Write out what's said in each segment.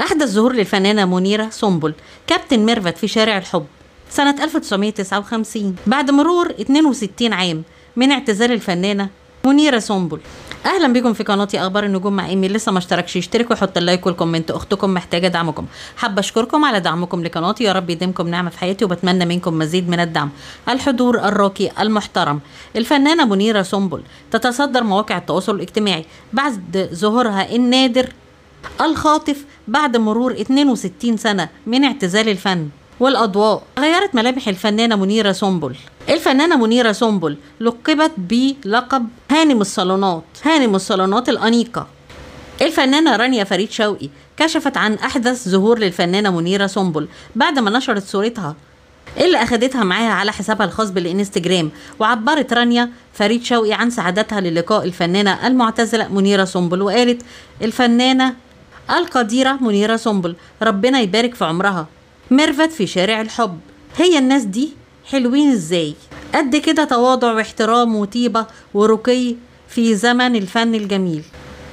أحدى الظهور للفنانة منيرة سنبل كابتن ميرفت في شارع الحب سنة 1959 بعد مرور 62 عام من اعتزال الفنانة منيرة سنبل اهلا بيكم في قناتي اخبار النجوم مع ايمي لسه ما اشتركش يشترك ويحط اللايك والكومنت اختكم محتاجه دعمكم حابه اشكركم على دعمكم لقناتي يا رب يديمكم نعمه في حياتي وبتمنى منكم مزيد من الدعم الحضور الراقي المحترم الفنانه منيره سنبل تتصدر مواقع التواصل الاجتماعي بعد ظهورها النادر الخاطف بعد مرور 62 سنة من اعتزال الفن والأضواء غيرت ملامح الفنانة منيرة سنبل الفنانة منيرة سنبل لقبت بلقب هانم الصالونات هانم الصالونات الأنيقة الفنانة رانيا فريد شوقي كشفت عن أحدث ظهور للفنانة منيرة سنبل بعد ما نشرت صورتها اللي أخدتها معاها على حسابها الخاص بالإنستجرام وعبرت رانيا فريد شوقي عن سعادتها للقاء الفنانة المعتزلة منيرة سنبل وقالت الفنانة القديرة منيرة سنبل ربنا يبارك في عمرها ميرفت في شارع الحب هي الناس دي حلوين ازاي قد كده تواضع واحترام وطيبة ورقي في زمن الفن الجميل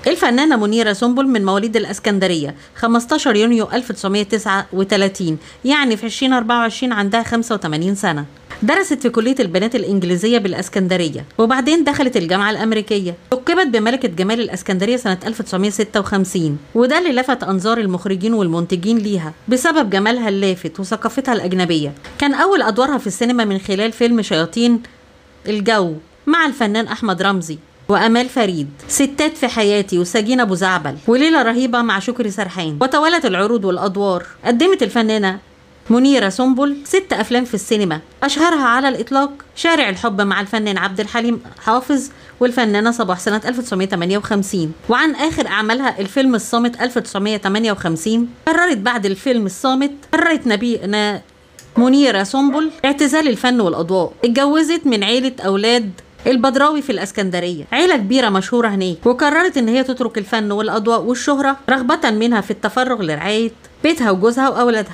الفنانة منيرة سنبل من مواليد الإسكندرية 15 يونيو 1939 يعني في 2024 عندها 85 سنة درست في كلية البنات الإنجليزية بالإسكندرية وبعدين دخلت الجامعة الأمريكية لقبت بملكة جمال الإسكندرية سنة 1956 وده اللي لفت أنظار المخرجين والمنتجين ليها بسبب جمالها اللافت وثقافتها الأجنبية كان أول أدوارها في السينما من خلال فيلم شياطين الجو مع الفنان أحمد رمزي وأمال فريد ستات في حياتي وسجينة أبو زعبل وليلة رهيبة مع شكري سرحان وتوالت العروض والأدوار قدمت الفنانة منيرة سنبل ست أفلام في السينما أشهرها على الإطلاق شارع الحب مع الفنان عبد الحليم حافظ والفنانة صباح سنة 1958 وعن آخر أعمالها الفيلم الصامت 1958 قررت بعد الفيلم الصامت قررت نبينا منيرة سنبل اعتزال الفن والأضواء اتجوزت من عيلة أولاد البدراوي في الاسكندريه عيله كبيره مشهوره هناك وقررت ان هي تترك الفن والاضواء والشهره رغبه منها في التفرغ لرعايه بيتها وجوزها واولادها